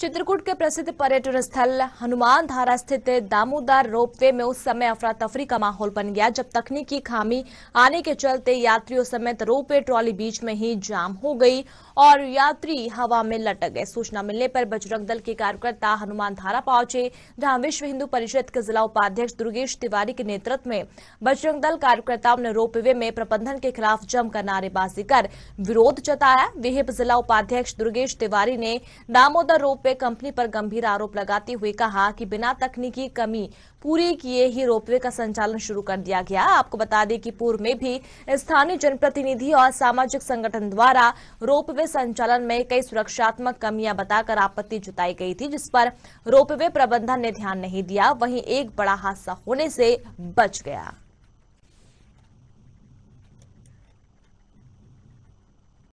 चित्रकूट के प्रसिद्ध पर्यटन स्थल हनुमान धारा स्थित दामोदर रोपवे में उस समय अफरा तफरी का माहौल बन गया जब तकनीकी खामी आने के चलते यात्रियों समेत रोपवे ट्रॉली बीच में ही जाम हो गई और यात्री हवा में लटक गए सूचना मिलने पर बजरंग दल के कार्यकर्ता हनुमान धारा पहुंचे जहां विश्व हिंदू परिषद के जिला उपाध्यक्ष दुर्गेश तिवारी के नेतृत्व में बजरंग दल कार्यकर्ताओं ने रोपवे में प्रबंधन के खिलाफ जमकर नारेबाजी कर विरोध जताया विहिप जिला उपाध्यक्ष दुर्गेश तिवारी ने दामोदर रोपवे रोपवे कंपनी पर गंभीर आरोप लगाते हुए कहा कि बिना तकनीकी कमी पूरी किए ही रोपवे का संचालन शुरू कर दिया गया आपको बता दें कि पूर्व में भी स्थानीय जनप्रतिनिधि और सामाजिक संगठन द्वारा रोपवे संचालन में कई सुरक्षात्मक कमियां बताकर आपत्ति जताई गई थी जिस पर रोपवे प्रबंधन ने ध्यान नहीं दिया वहीं एक बड़ा हादसा होने से बच गया